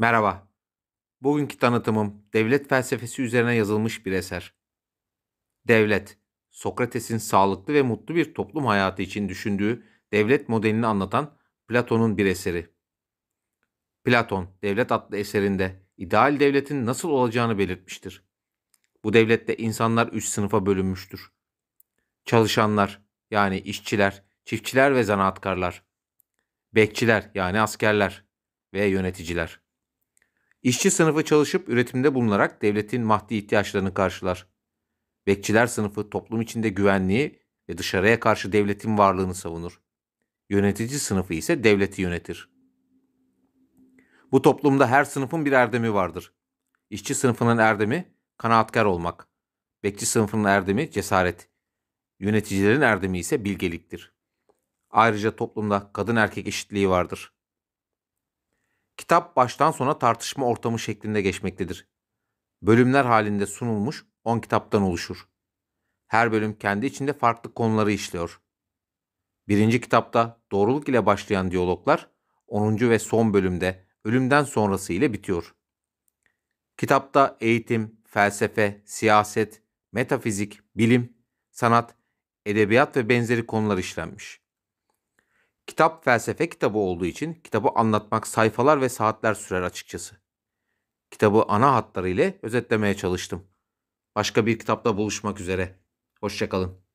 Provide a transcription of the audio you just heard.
Merhaba. Bugünkü tanıtımım devlet felsefesi üzerine yazılmış bir eser. Devlet, Sokrates'in sağlıklı ve mutlu bir toplum hayatı için düşündüğü devlet modelini anlatan Platon'un bir eseri. Platon, Devlet adlı eserinde ideal devletin nasıl olacağını belirtmiştir. Bu devlette insanlar üç sınıfa bölünmüştür. Çalışanlar yani işçiler, çiftçiler ve zanaatkarlar. Bekçiler yani askerler ve yöneticiler. İşçi sınıfı çalışıp üretimde bulunarak devletin maddi ihtiyaçlarını karşılar. Bekçiler sınıfı toplum içinde güvenliği ve dışarıya karşı devletin varlığını savunur. Yönetici sınıfı ise devleti yönetir. Bu toplumda her sınıfın bir erdemi vardır. İşçi sınıfının erdemi kanaatkar olmak. Bekçi sınıfının erdemi cesaret. Yöneticilerin erdemi ise bilgeliktir. Ayrıca toplumda kadın erkek eşitliği vardır. Kitap baştan sona tartışma ortamı şeklinde geçmektedir. Bölümler halinde sunulmuş 10 kitaptan oluşur. Her bölüm kendi içinde farklı konuları işliyor. Birinci kitapta doğruluk ile başlayan diyaloglar 10. ve son bölümde ölümden sonrası ile bitiyor. Kitapta eğitim, felsefe, siyaset, metafizik, bilim, sanat, edebiyat ve benzeri konular işlenmiş. Kitap felsefe kitabı olduğu için kitabı anlatmak sayfalar ve saatler sürer açıkçası. Kitabı ana hatlarıyla özetlemeye çalıştım. Başka bir kitapta buluşmak üzere. Hoşçakalın.